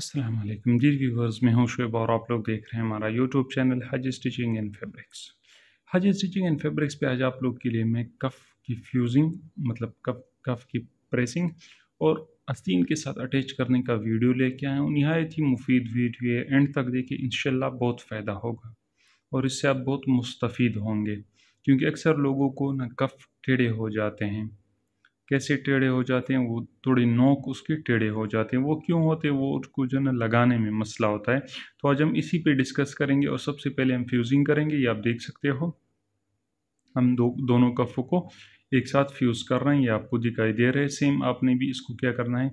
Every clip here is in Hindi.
अस्सलाम वालेकुम जी व्यूवर्स मैं हूं शुएब और आप लोग देख रहे हैं हमारा YouTube channel Haj stitching and fabrics Haj stitching and fabrics पे आज आप लोग के लिए मैं कफ़ की फ्यूजिंग मतलब कफ कफ की प्रेसिंग और आस्तीन के साथ अटैच करने का वीडियो लेके आया हूँ नहायत ही मुफीद वीडियो है एंड तक देखिए इन बहुत फ़ायदा होगा और इससे आप बहुत मुस्तफ़ होंगे क्योंकि अक्सर लोगों को ना कफ़ टेढ़े हो जाते हैं कैसे टेढ़े हो जाते हैं वो थोड़ी नोक उसके टेढ़े हो जाते हैं वो क्यों होते हैं वो उसको जो है ना लगाने में मसला होता है तो आज हम इसी पे डिस्कस करेंगे और सबसे पहले हम फ्यूज़िंग करेंगे ये आप देख सकते हो हम दो दोनों कफ़ों को एक साथ फ्यूज़ कर रहे हैं ये आपको दिखाई दे रहे हैं सेम आपने भी इसको क्या करना है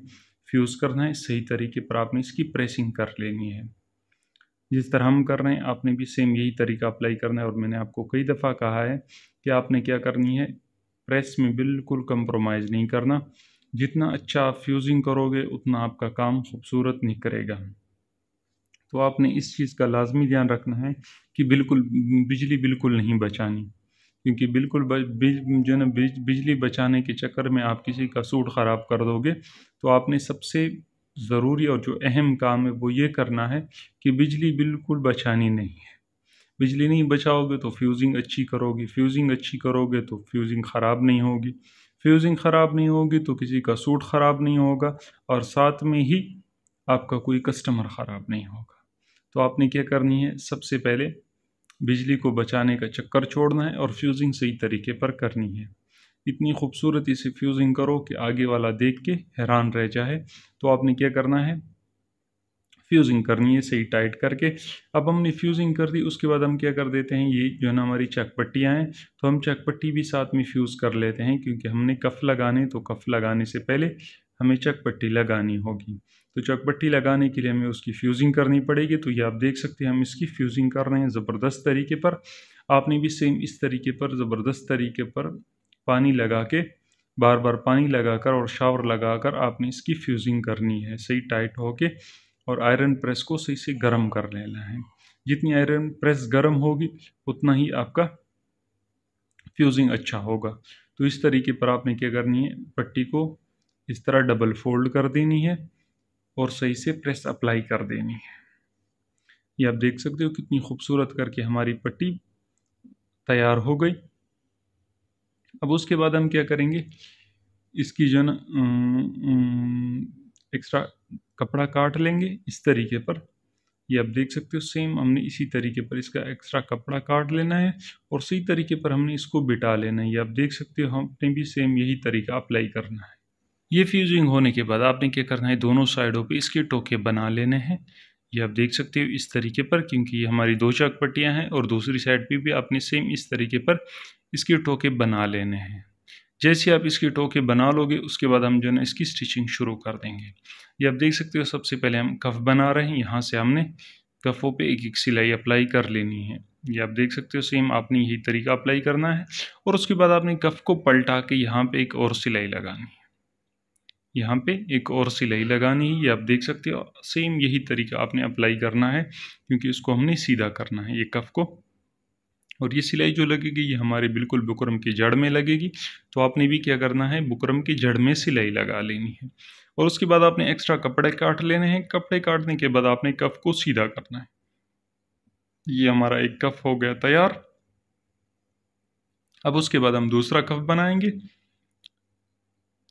फ्यूज़ करना है सही तरीके पर आपने इसकी प्रेसिंग कर लेनी है जिस तरह हम कर रहे हैं आपने भी सेम यही तरीका अप्लाई करना है और मैंने आपको कई दफ़ा कहा है कि आपने क्या करनी है प्रेस में बिल्कुल कंप्रोमाइज़ नहीं करना जितना अच्छा आप फ्यूज़िंग करोगे उतना आपका काम खूबसूरत नहीं करेगा तो आपने इस चीज़ का लाजमी ध्यान रखना है कि बिल्कुल बिजली बिल्कुल नहीं बचानी क्योंकि बिल्कुल जो है ना बिजली बचाने के चक्कर में आप किसी का सूट ख़राब कर दोगे तो आपने सबसे ज़रूरी और जो अहम काम है वो ये करना है कि बिजली बिल्कुल बचानी नहीं है बिजली नहीं बचाओगे तो फ्यूज़िंग अच्छी करोगे फ्यूज़िंग अच्छी करोगे तो फ्यूज़िंग ख़राब नहीं होगी फ्यूज़िंग ख़राब नहीं होगी तो किसी का सूट ख़राब नहीं होगा और साथ में ही आपका कोई कस्टमर ख़राब नहीं होगा तो आपने क्या करनी है सबसे पहले बिजली को बचाने का चक्कर छोड़ना है और फ्यूज़िंग सही तरीके पर करनी है इतनी खूबसूरती से फ्यूज़िंग करो कि आगे वाला देख के हैरान रह जाए तो आपने क्या करना है फ्यूजिंग करनी है सही टाइट करके अब हमने फ्यूजिंग कर दी उसके बाद हम क्या कर देते हैं ये जो है ना हमारी चकपट्टियाँ पट्टियाँ हैं तो हम चकपट्टी पट्टी भी साथ में फ्यूज़ कर लेते हैं क्योंकि हमने कफ़ लगाने तो कफ़ लगाने से पहले हमें चकपट्टी पट्टी लगानी होगी तो चकपट्टी पट्टी लगाने के लिए हमें उसकी फ्यूजिंग करनी पड़ेगी तो ये आप देख सकते हैं हम इसकी फ्यूजिंग कर रहे हैं ज़बरदस्त तरीके पर आपने भी सेम इस तरीके पर ज़बरदस्त तरीके पर पानी लगा के बार बार पानी लगाकर और शावर लगाकर आपने इसकी फ्यूजिंग करनी है सही टाइट होके और आयरन प्रेस को सही से गर्म कर लेना है जितनी आयरन प्रेस गर्म होगी उतना ही आपका फ्यूज़िंग अच्छा होगा तो इस तरीके पर आपने क्या करनी है पट्टी को इस तरह डबल फोल्ड कर देनी है और सही से प्रेस अप्लाई कर देनी है ये आप देख सकते हो कितनी खूबसूरत करके हमारी पट्टी तैयार हो गई अब उसके बाद हम क्या करेंगे इसकी जो ना एक्स्ट्रा कपड़ा काट लेंगे इस तरीके पर ये आप देख सकते हो सेम हमने इसी तरीके पर इसका एक्स्ट्रा कपड़ा काट लेना है और सही तरीके पर हमने इसको बिटा लेना है ये आप देख सकते हो हमने भी सेम यही तरीका अप्लाई करना है ये फ्यूजिंग होने के बाद आपने क्या करना है दोनों साइडों पे इसके टोके बना लेने हैं ये आप देख सकते हो इस तरीके पर क्योंकि ये हमारी दो चाक पट्टियाँ हैं और दूसरी साइड पर भी आपने सेम इस तरीके पर इसके टोके बना लेने हैं जैसे आप इसकी टोके बना लोगे उसके बाद हम जो है ना इसकी स्टिचिंग शुरू कर देंगे ये आप देख सकते हो सबसे पहले हम कफ बना रहे हैं यहाँ से हमने कफ़ों पे एक एक सिलाई अप्लाई कर लेनी है ये आप देख सकते हो सेम आपने यही तरीका अप्लाई करना है और उसके बाद आपने कफ को पलटा के यहाँ पर एक और सिलाई लगानी है यहाँ पर एक और सिलाई लगानी है ये आप देख सकते हो सेम यही तरीका आपने अप्लाई करना है क्योंकि इसको हमने सीधा करना है ये कफ को और ये सिलाई जो लगेगी ये हमारे बिल्कुल बुकरम की जड़ में लगेगी तो आपने भी क्या करना है बुकरम की जड़ में सिलाई लगा लेनी है और उसके बाद आपने एक्स्ट्रा कपड़े काट लेने हैं कपड़े काटने के बाद आपने कफ को सीधा करना है ये हमारा एक कफ हो गया तैयार अब उसके बाद हम दूसरा कफ बनाएंगे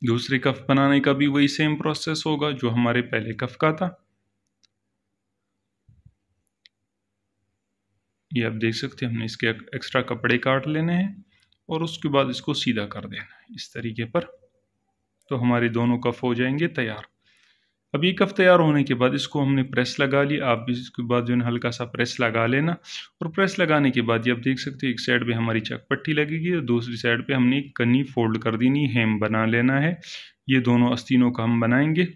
दूसरे कफ बनाने का भी वही सेम प्रोसेस होगा जो हमारे पहले कफ का था ये आप देख सकते हैं हमने इसके एक्स्ट्रा कपड़े काट लेने हैं और उसके बाद इसको सीधा कर देना है इस तरीके पर तो हमारे दोनों कफ हो जाएंगे तैयार अब ये कफ तैयार होने के बाद इसको हमने प्रेस लगा ली आप भी इसके बाद जो है हल्का सा प्रेस लगा लेना और प्रेस लगाने के बाद ये आप देख सकते हो एक साइड पे हमारी चकपट्टी पट्टी लगेगी और दूसरी साइड पे हमने एक कन्नी फोल्ड कर देनी हेम बना लेना है ये दोनों आस्तीनों का हम बनाएंगे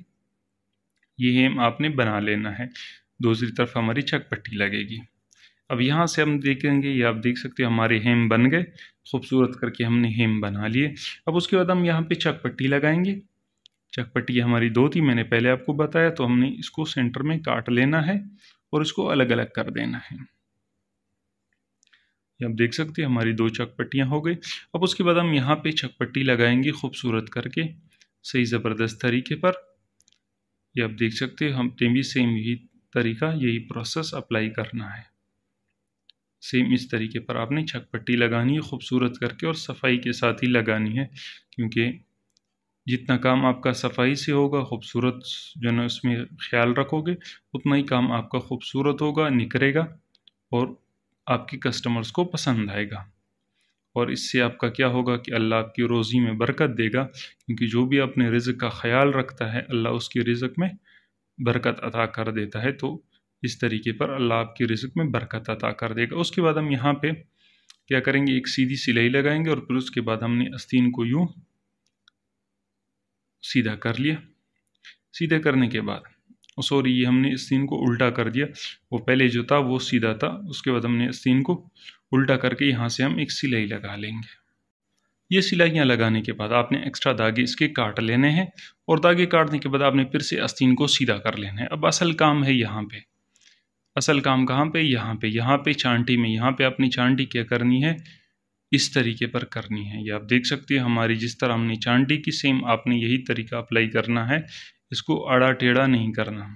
ये हेम आपने बना लेना है दूसरी तरफ हमारी चकपट्टी पट्टी लगेगी अब यहाँ से हम देखेंगे ये आप देख सकते हो हमारे हेम बन गए खूबसूरत करके हमने हेम बना लिए अब उसके बाद हम यहाँ पे चक पट्टी लगाएंगे चक पट्टी हमारी दो थी मैंने पहले आपको बताया तो हमने इसको सेंटर में काट लेना है और इसको अलग अलग कर देना है आप देख सकते हैं हमारी दो चक पट्टियाँ हो गई अब उसके बाद हम यहाँ पे चक पट्टी लगाएंगे खूबसूरत करके सही ज़बरदस्त तरीके पर ये आप देख सकते हैं हमने भी सेम ही तरीका यही प्रोसेस अप्लाई करना है सेम इस तरीके पर आपने छक पट्टी लगानी है खूबसूरत करके और सफाई के साथ ही लगानी है क्योंकि जितना काम आपका सफाई से होगा खूबसूरत जो है उसमें ख्याल रखोगे उतना ही काम आपका खूबसूरत होगा निखरेगा और आपके कस्टमर्स को पसंद आएगा और इससे आपका क्या होगा कि अल्लाह आपकी रोज़ी में बरकत देगा क्योंकि जो भी अपने रिज़ का ख्याल रखता है अल्लाह उसकी रिज़क में बरकत अदा कर देता है तो इस तरीके पर अल्लाह आपकी रिस्क में बरकत अता कर देगा उसके बाद हम यहाँ पे क्या करेंगे एक सीधी सिलाई लगाएंगे और फिर उसके बाद हमने आस्तीन को यूँ सीधा कर लिया सीधा करने के बाद सॉरी ये हमने आस्तीन को उल्टा कर दिया वो पहले जो था वो सीधा था उसके बाद हमने आस्तीन को उल्टा करके यहाँ से हम एक सिलाई लगा लेंगे ये सिलाइयाँ लगाने के बाद आपने एक्स्ट्रा धागे इसके काट लेने हैं और धागे काटने के बाद आपने फिर से आस्तीन को सीधा कर लेना है अब असल काम है यहाँ पे असल काम कहाँ पे यहाँ पे यहाँ पे छांटी में यहाँ पे अपनी छांटी क्या करनी है इस तरीके पर करनी है ये आप देख सकते हैं हमारी जिस तरह हमने छांटी की सेम आपने यही तरीका अप्लाई करना है इसको अड़ा टेढ़ा नहीं करना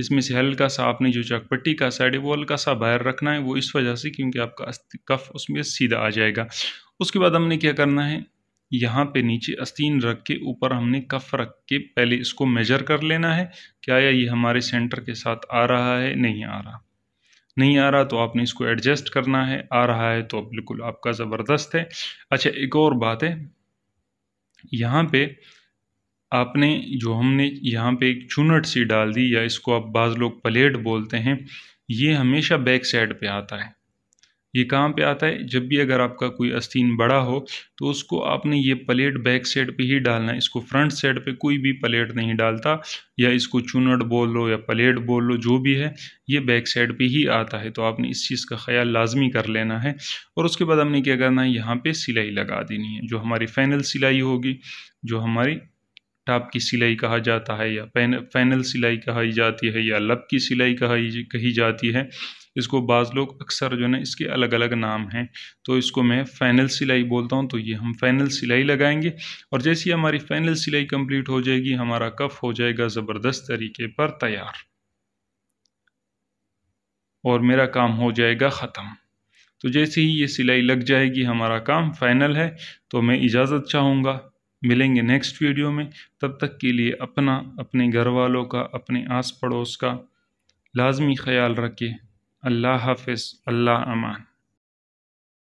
इसमें से हल्का सा आपने जो चकपट्टी का साइड है वो हल्का सा बाहर रखना है वो इस वजह से क्योंकि आपका कफ उसमें सीधा आ जाएगा उसके बाद हमने क्या करना है यहाँ पे नीचे अस्तीन रख के ऊपर हमने कफ रख के पहले इसको मेजर कर लेना है क्या या ये हमारे सेंटर के साथ आ रहा है नहीं आ रहा नहीं आ रहा तो आपने इसको एडजस्ट करना है आ रहा है तो बिल्कुल आपका ज़बरदस्त है अच्छा एक और बात है यहाँ पे आपने जो हमने यहाँ पे एक चूनट सी डाल दी या इसको आप बाज़ लोग प्लेट बोलते हैं ये हमेशा बैक साइड पे आता है ये काम पे आता है जब भी अगर आपका कोई अस्तीन बड़ा हो तो उसको आपने ये प्लेट बैक साइड पे ही डालना है इसको फ्रंट साइड पे कोई भी प्लेट नहीं डालता या इसको चुनट बोल लो या प्लेट बोल लो जो भी है ये बैक साइड पे ही आता है तो आपने इस चीज़ का ख्याल लाजमी कर लेना है और उसके बाद हमने क्या करना है यहाँ पर सिलाई लगा देनी है जो हमारी फाइनल सिलाई होगी जो हमारी टॉप की सिलाई कहा जाता है या पैन पैनल सिलाई कही जाती है या लब की सिलाई कही कही जाती है इसको बाज़ लोग अक्सर जो है इसके अलग अलग नाम हैं तो इसको मैं फ़ाइनल सिलाई बोलता हूँ तो ये हम फ़ाइनल सिलाई लगाएंगे और जैसे ही हमारी फ़ाइनल सिलाई कंप्लीट हो जाएगी हमारा कफ हो जाएगा ज़बरदस्त तरीके पर तैयार और मेरा काम हो जाएगा ख़त्म तो जैसे ही ये सिलाई लग जाएगी हमारा काम फ़ाइनल है तो मैं इजाज़त चाहूँगा मिलेंगे नेक्स्ट वीडियो में तब तक के लिए अपना अपने घर वालों का अपने आस पड़ोस का लाजमी ख्याल रखें अल्लाह हाफिज़ अल्लाह अमान